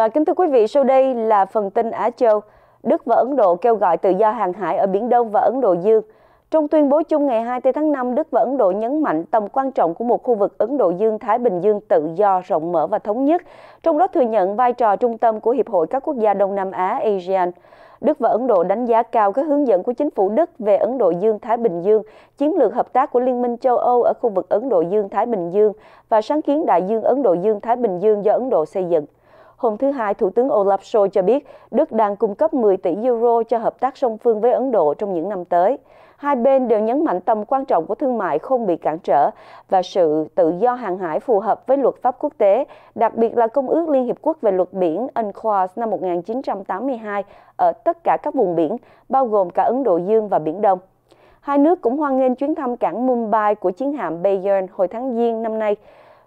Và kính thưa quý vị, sau đây là phần tin Á Châu. Đức và Ấn Độ kêu gọi tự do hàng hải ở Biển Đông và Ấn Độ Dương. Trong tuyên bố chung ngày 24 tháng 5, Đức và Ấn Độ nhấn mạnh tầm quan trọng của một khu vực Ấn Độ Dương-Thái Bình Dương tự do, rộng mở và thống nhất, trong đó thừa nhận vai trò trung tâm của Hiệp hội các quốc gia Đông Nam Á ASEAN. Đức và Ấn Độ đánh giá cao các hướng dẫn của chính phủ Đức về Ấn Độ Dương-Thái Bình Dương, chiến lược hợp tác của Liên minh châu Âu ở khu vực Ấn Độ Dương-Thái Bình Dương và sáng kiến đại dương Ấn Độ Dương-Thái Bình Dương do Ấn Độ xây dựng. Hôm thứ Hai, Thủ tướng Olaf Scholz cho biết Đức đang cung cấp 10 tỷ euro cho hợp tác song phương với Ấn Độ trong những năm tới. Hai bên đều nhấn mạnh tầm quan trọng của thương mại không bị cản trở và sự tự do hàng hải phù hợp với luật pháp quốc tế, đặc biệt là Công ước Liên Hiệp Quốc về luật biển UNCLOS năm 1982 ở tất cả các vùng biển, bao gồm cả Ấn Độ Dương và Biển Đông. Hai nước cũng hoan nghênh chuyến thăm cảng Mumbai của chiến hạm Bayern hồi tháng Giêng năm nay.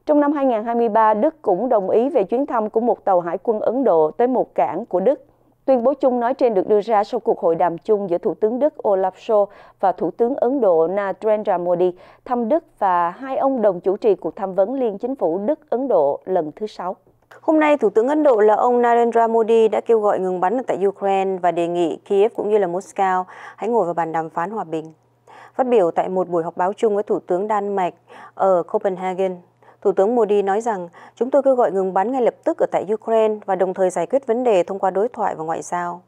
Trong năm 2023, Đức cũng đồng ý về chuyến thăm của một tàu hải quân Ấn Độ tới một cảng của Đức. Tuyên bố chung nói trên được đưa ra sau cuộc hội đàm chung giữa Thủ tướng Đức Olaf Scholz và Thủ tướng Ấn Độ Narendra Modi thăm Đức và hai ông đồng chủ trì cuộc tham vấn liên chính phủ Đức-Ấn Độ lần thứ sáu. Hôm nay, Thủ tướng Ấn Độ là ông Narendra Modi đã kêu gọi ngừng bắn tại Ukraine và đề nghị Kiev cũng như là Moscow hãy ngồi vào bàn đàm phán hòa bình. Phát biểu tại một buổi họp báo chung với Thủ tướng Đan Mạch ở Copenhagen, Thủ tướng Modi nói rằng chúng tôi kêu gọi ngừng bắn ngay lập tức ở tại Ukraine và đồng thời giải quyết vấn đề thông qua đối thoại và ngoại giao.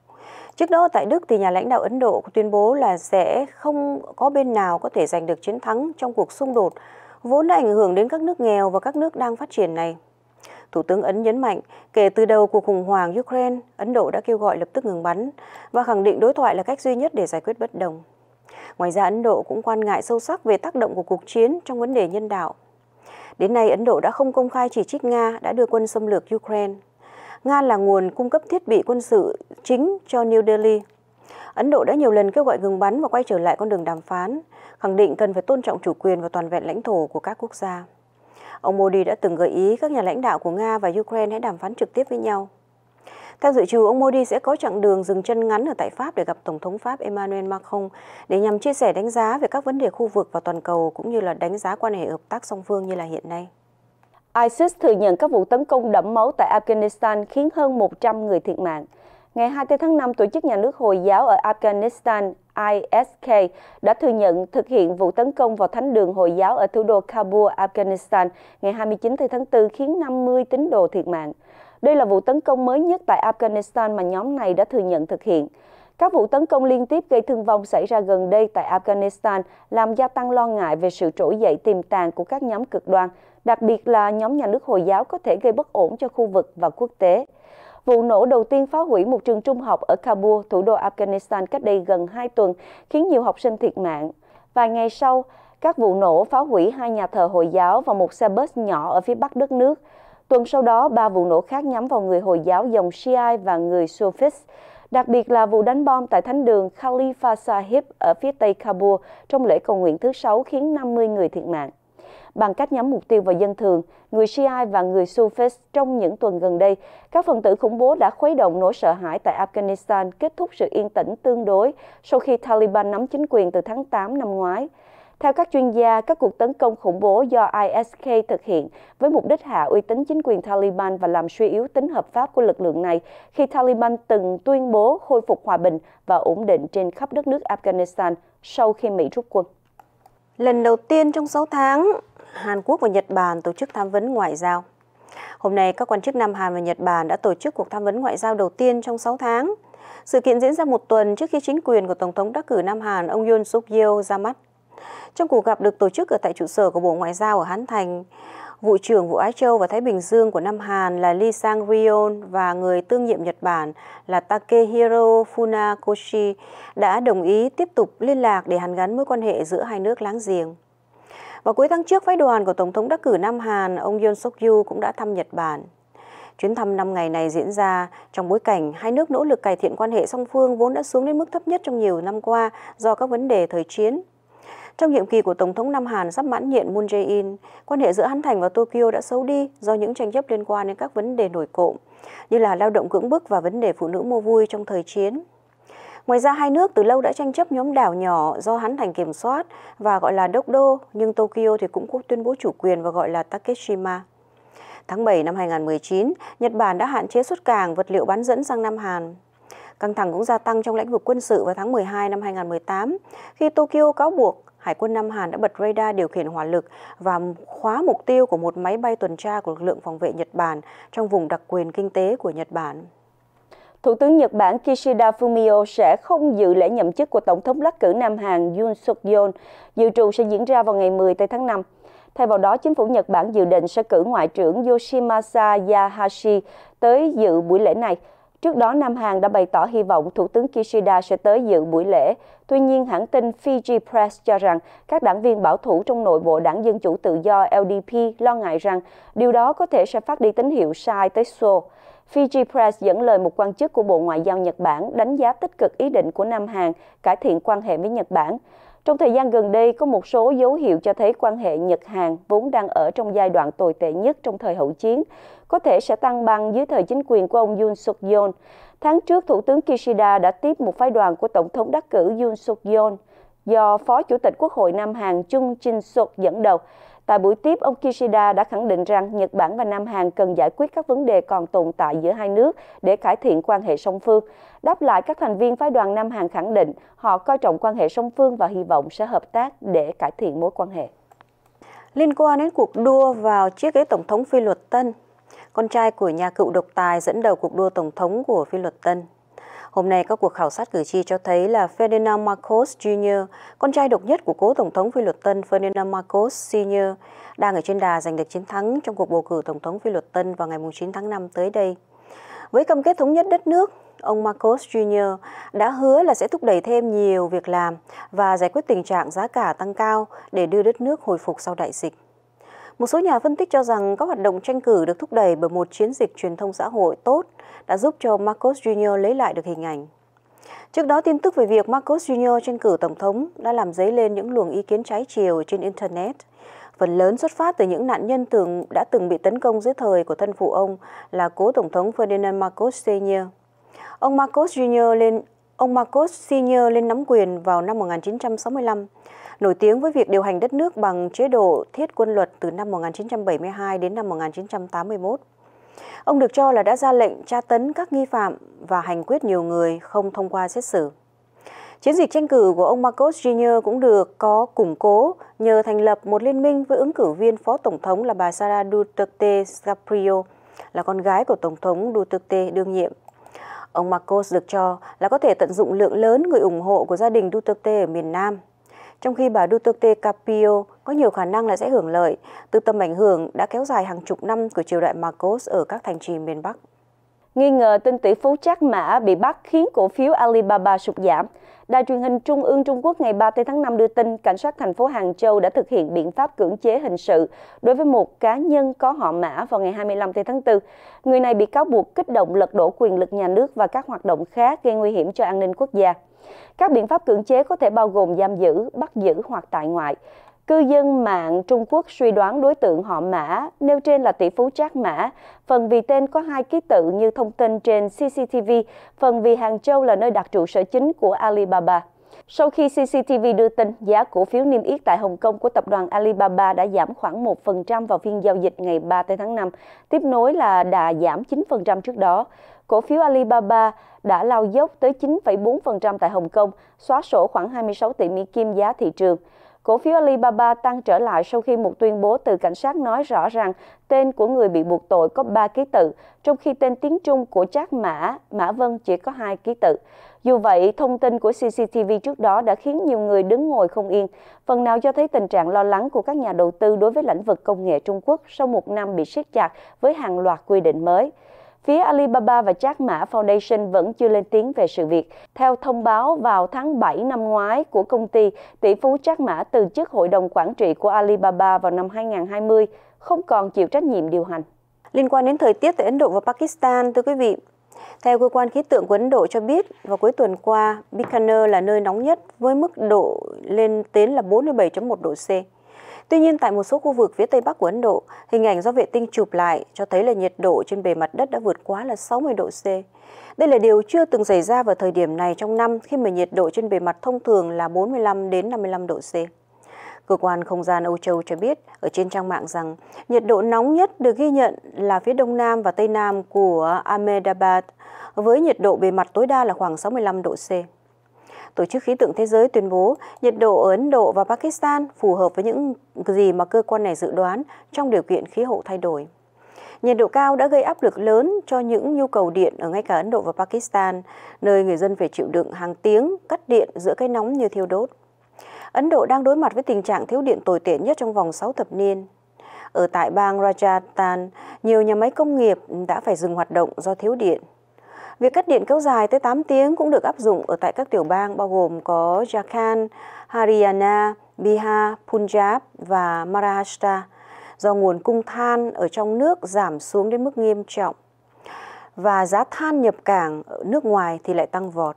Trước đó tại Đức thì nhà lãnh đạo Ấn Độ tuyên bố là sẽ không có bên nào có thể giành được chiến thắng trong cuộc xung đột vốn đã ảnh hưởng đến các nước nghèo và các nước đang phát triển này. Thủ tướng Ấn nhấn mạnh, kể từ đầu cuộc khủng hoảng Ukraine, Ấn Độ đã kêu gọi lập tức ngừng bắn và khẳng định đối thoại là cách duy nhất để giải quyết bất đồng. Ngoài ra, Ấn Độ cũng quan ngại sâu sắc về tác động của cuộc chiến trong vấn đề nhân đạo Đến nay, Ấn Độ đã không công khai chỉ trích Nga đã đưa quân xâm lược Ukraine. Nga là nguồn cung cấp thiết bị quân sự chính cho New Delhi. Ấn Độ đã nhiều lần kêu gọi ngừng bắn và quay trở lại con đường đàm phán, khẳng định cần phải tôn trọng chủ quyền và toàn vẹn lãnh thổ của các quốc gia. Ông Modi đã từng gợi ý các nhà lãnh đạo của Nga và Ukraine hãy đàm phán trực tiếp với nhau. Theo dự trù, ông Modi sẽ có chặng đường dừng chân ngắn ở tại Pháp để gặp Tổng thống Pháp Emmanuel Macron để nhằm chia sẻ đánh giá về các vấn đề khu vực và toàn cầu cũng như là đánh giá quan hệ hợp tác song phương như là hiện nay. ISIS thừa nhận các vụ tấn công đẫm máu tại Afghanistan khiến hơn 100 người thiệt mạng. Ngày 24 tháng 5, Tổ chức Nhà nước Hồi giáo ở Afghanistan ISK đã thừa nhận thực hiện vụ tấn công vào thánh đường Hồi giáo ở thủ đô Kabul, Afghanistan ngày 29 tháng 4 khiến 50 tín đồ thiệt mạng. Đây là vụ tấn công mới nhất tại Afghanistan mà nhóm này đã thừa nhận thực hiện. Các vụ tấn công liên tiếp gây thương vong xảy ra gần đây tại Afghanistan làm gia tăng lo ngại về sự trỗi dậy tiềm tàng của các nhóm cực đoan, đặc biệt là nhóm nhà nước Hồi giáo có thể gây bất ổn cho khu vực và quốc tế. Vụ nổ đầu tiên phá hủy một trường trung học ở Kabul, thủ đô Afghanistan cách đây gần 2 tuần, khiến nhiều học sinh thiệt mạng. Vài ngày sau, các vụ nổ phá hủy hai nhà thờ Hồi giáo và một xe bus nhỏ ở phía bắc đất nước. Tuần sau đó, ba vụ nổ khác nhắm vào người Hồi giáo dòng Shia và người Sufis, đặc biệt là vụ đánh bom tại thánh đường Khalifa Sahib ở phía tây Kabul trong lễ cầu nguyện thứ sáu khiến 50 người thiệt mạng. Bằng cách nhắm mục tiêu vào dân thường, người Shia và người Sufis trong những tuần gần đây, các phần tử khủng bố đã khuấy động nỗi sợ hãi tại Afghanistan kết thúc sự yên tĩnh tương đối sau khi Taliban nắm chính quyền từ tháng 8 năm ngoái. Theo các chuyên gia, các cuộc tấn công khủng bố do ISK thực hiện với mục đích hạ uy tín chính quyền Taliban và làm suy yếu tính hợp pháp của lực lượng này khi Taliban từng tuyên bố khôi phục hòa bình và ổn định trên khắp đất nước Afghanistan sau khi Mỹ rút quân. Lần đầu tiên trong 6 tháng, Hàn Quốc và Nhật Bản tổ chức tham vấn ngoại giao. Hôm nay, các quan chức Nam Hàn và Nhật Bản đã tổ chức cuộc tham vấn ngoại giao đầu tiên trong 6 tháng. Sự kiện diễn ra một tuần trước khi chính quyền của Tổng thống đắc cử Nam Hàn ông Yoon suk yeol ra mắt trong cuộc gặp được tổ chức ở tại trụ sở của Bộ Ngoại giao ở Hán Thành, Vụ trưởng Vụ ái Châu và Thái Bình Dương của Nam Hàn là Lee Sang Ryon và người tương nhiệm Nhật Bản là Takehiro Funakoshi đã đồng ý tiếp tục liên lạc để hàn gắn mối quan hệ giữa hai nước láng giềng. Vào cuối tháng trước, phái đoàn của Tổng thống đắc cử Nam Hàn, ông Yoon suk yeol cũng đã thăm Nhật Bản. Chuyến thăm 5 ngày này diễn ra trong bối cảnh hai nước nỗ lực cải thiện quan hệ song phương vốn đã xuống đến mức thấp nhất trong nhiều năm qua do các vấn đề thời chiến, trong nhiệm kỳ của Tổng thống Nam Hàn sắp mãn nhiệm Moon Jae-in, quan hệ giữa Hán Thành và Tokyo đã xấu đi do những tranh chấp liên quan đến các vấn đề nổi cộm, như là lao động cưỡng bức và vấn đề phụ nữ mua vui trong thời chiến. Ngoài ra, hai nước từ lâu đã tranh chấp nhóm đảo nhỏ do Hán Thành kiểm soát và gọi là Đốc Đô, nhưng Tokyo thì cũng tuyên bố chủ quyền và gọi là Takeshima. Tháng 7 năm 2019, Nhật Bản đã hạn chế xuất cảng vật liệu bán dẫn sang Nam Hàn. Căng thẳng cũng gia tăng trong lĩnh vực quân sự vào tháng 12 năm 2018, khi Tokyo cáo buộc Hải quân Nam Hàn đã bật radar điều khiển hỏa lực và khóa mục tiêu của một máy bay tuần tra của lực lượng phòng vệ Nhật Bản trong vùng đặc quyền kinh tế của Nhật Bản. Thủ tướng Nhật Bản Kishida Fumio sẽ không dự lễ nhậm chức của Tổng thống lắc cử Nam Hàn Yoon suk yeol dự trù sẽ diễn ra vào ngày 10 tây tháng 5. Thay vào đó, chính phủ Nhật Bản dự định sẽ cử Ngoại trưởng Yoshimasa Yahashi tới dự buổi lễ này. Trước đó, Nam Hàn đã bày tỏ hy vọng Thủ tướng Kishida sẽ tới dự buổi lễ. Tuy nhiên, hãng tin Fiji Press cho rằng các đảng viên bảo thủ trong nội bộ đảng Dân Chủ Tự do LDP lo ngại rằng điều đó có thể sẽ phát đi tín hiệu sai tới Seoul. Fiji Press dẫn lời một quan chức của Bộ Ngoại giao Nhật Bản đánh giá tích cực ý định của Nam Hàn cải thiện quan hệ với Nhật Bản. Trong thời gian gần đây, có một số dấu hiệu cho thấy quan hệ Nhật-Hàn vốn đang ở trong giai đoạn tồi tệ nhất trong thời hậu chiến, có thể sẽ tăng băng dưới thời chính quyền của ông Yoon suk yeol Tháng trước, Thủ tướng Kishida đã tiếp một phái đoàn của Tổng thống đắc cử Yoon suk yeol do Phó Chủ tịch Quốc hội Nam Hàn Chung Jin-suk dẫn đầu Tại buổi tiếp, ông Kishida đã khẳng định rằng Nhật Bản và Nam Hàn cần giải quyết các vấn đề còn tồn tại giữa hai nước để cải thiện quan hệ song phương. Đáp lại, các thành viên phái đoàn Nam Hàn khẳng định họ coi trọng quan hệ song phương và hy vọng sẽ hợp tác để cải thiện mối quan hệ. Liên quan đến cuộc đua vào chiếc ghế Tổng thống Phi Luật Tân, con trai của nhà cựu độc tài dẫn đầu cuộc đua Tổng thống của Phi Luật Tân, Hôm nay, các cuộc khảo sát cử tri cho thấy là Ferdinand Marcos Jr., con trai độc nhất của cố Tổng thống Phi luật Tân Ferdinand Marcos Sr., đang ở trên đà giành được chiến thắng trong cuộc bầu cử Tổng thống Phi luật Tân vào ngày 9 tháng 5 tới đây. Với cam kết thống nhất đất nước, ông Marcos Jr. đã hứa là sẽ thúc đẩy thêm nhiều việc làm và giải quyết tình trạng giá cả tăng cao để đưa đất nước hồi phục sau đại dịch. Một số nhà phân tích cho rằng các hoạt động tranh cử được thúc đẩy bởi một chiến dịch truyền thông xã hội tốt đã giúp cho Marcos Jr. lấy lại được hình ảnh. Trước đó, tin tức về việc Marcos Jr. tranh cử tổng thống đã làm dấy lên những luồng ý kiến trái chiều trên Internet. Phần lớn xuất phát từ những nạn nhân từng đã từng bị tấn công dưới thời của thân phụ ông là cố Tổng thống Ferdinand Marcos Sr. Ông Marcos Jr. lên Ông Marcos Sr. lên nắm quyền vào năm 1965 nổi tiếng với việc điều hành đất nước bằng chế độ thiết quân luật từ năm 1972 đến năm 1981. Ông được cho là đã ra lệnh tra tấn các nghi phạm và hành quyết nhiều người không thông qua xét xử. Chiến dịch tranh cử của ông Marcos Jr. cũng được có củng cố nhờ thành lập một liên minh với ứng cử viên phó tổng thống là bà Sara Duterte Caprio, là con gái của tổng thống Duterte đương nhiệm. Ông Marcos được cho là có thể tận dụng lượng lớn người ủng hộ của gia đình Duterte ở miền Nam trong khi bà Duterte Capio có nhiều khả năng là sẽ hưởng lợi từ tầm ảnh hưởng đã kéo dài hàng chục năm của triều đại Marcos ở các thành trì miền Bắc. Nghi ngờ tin tỷ phú Jack Mã bị bắt khiến cổ phiếu Alibaba sụt giảm. Đài truyền hình Trung ương Trung Quốc ngày 30 tháng 5 đưa tin cảnh sát thành phố Hàng Châu đã thực hiện biện pháp cưỡng chế hình sự đối với một cá nhân có họ Mã vào ngày 25 tháng 4. Người này bị cáo buộc kích động lật đổ quyền lực nhà nước và các hoạt động khác gây nguy hiểm cho an ninh quốc gia. Các biện pháp cưỡng chế có thể bao gồm giam giữ, bắt giữ hoặc tại ngoại. Cư dân mạng Trung Quốc suy đoán đối tượng họ Mã, nêu trên là tỷ phú Trác Mã, phần vì tên có hai ký tự như thông tin trên CCTV, phần vì Hàng Châu là nơi đặt trụ sở chính của Alibaba. Sau khi CCTV đưa tin giá cổ phiếu niêm yết tại Hồng Kông của tập đoàn Alibaba đã giảm khoảng 1% vào phiên giao dịch ngày 3 tháng 5, tiếp nối là đà giảm 9% trước đó. Cổ phiếu Alibaba đã lao dốc tới 9,4% tại Hồng Kông, xóa sổ khoảng 26 tỷ Mỹ Kim giá thị trường. Cổ phiếu Alibaba tăng trở lại sau khi một tuyên bố từ cảnh sát nói rõ rằng tên của người bị buộc tội có 3 ký tự, trong khi tên tiếng Trung của Trác Mã, Mã Vân chỉ có 2 ký tự. Dù vậy, thông tin của CCTV trước đó đã khiến nhiều người đứng ngồi không yên, phần nào cho thấy tình trạng lo lắng của các nhà đầu tư đối với lĩnh vực công nghệ Trung Quốc sau một năm bị siết chặt với hàng loạt quy định mới. Phía Alibaba và Jack Ma Foundation vẫn chưa lên tiếng về sự việc. Theo thông báo vào tháng 7 năm ngoái của công ty, tỷ phú Jack Ma từ chức hội đồng quản trị của Alibaba vào năm 2020, không còn chịu trách nhiệm điều hành. Liên quan đến thời tiết tại Ấn Độ và Pakistan, thưa quý vị, theo cơ quan khí tượng của Ấn Độ cho biết, vào cuối tuần qua, Bikaner là nơi nóng nhất với mức độ lên đến là 47.1 độ C. Tuy nhiên, tại một số khu vực phía Tây Bắc của Ấn Độ, hình ảnh do vệ tinh chụp lại cho thấy là nhiệt độ trên bề mặt đất đã vượt quá là 60 độ C. Đây là điều chưa từng xảy ra vào thời điểm này trong năm khi mà nhiệt độ trên bề mặt thông thường là 45 đến 55 độ C. Cơ quan không gian Âu Châu cho biết ở trên trang mạng rằng nhiệt độ nóng nhất được ghi nhận là phía đông nam và tây nam của Ahmedabad với nhiệt độ bề mặt tối đa là khoảng 65 độ C. Tổ chức Khí tượng Thế giới tuyên bố nhiệt độ ở Ấn Độ và Pakistan phù hợp với những gì mà cơ quan này dự đoán trong điều kiện khí hậu thay đổi. Nhiệt độ cao đã gây áp lực lớn cho những nhu cầu điện ở ngay cả Ấn Độ và Pakistan, nơi người dân phải chịu đựng hàng tiếng cắt điện giữa cái nóng như thiêu đốt. Ấn Độ đang đối mặt với tình trạng thiếu điện tồi tệ nhất trong vòng 6 thập niên. Ở tại bang Rajasthan, nhiều nhà máy công nghiệp đã phải dừng hoạt động do thiếu điện. Việc cắt điện kéo dài tới 8 tiếng cũng được áp dụng ở tại các tiểu bang bao gồm có Jharkhand, Haryana, Bihar, Punjab và Maharashtra do nguồn cung than ở trong nước giảm xuống đến mức nghiêm trọng và giá than nhập cảng ở nước ngoài thì lại tăng vọt.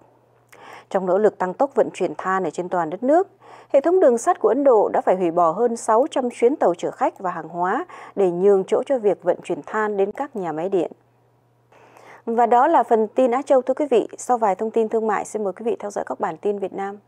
Trong nỗ lực tăng tốc vận chuyển than ở trên toàn đất nước, hệ thống đường sắt của Ấn Độ đã phải hủy bỏ hơn 600 chuyến tàu chở khách và hàng hóa để nhường chỗ cho việc vận chuyển than đến các nhà máy điện. Và đó là phần tin Á Châu thưa quý vị. Sau vài thông tin thương mại, xin mời quý vị theo dõi các bản tin Việt Nam.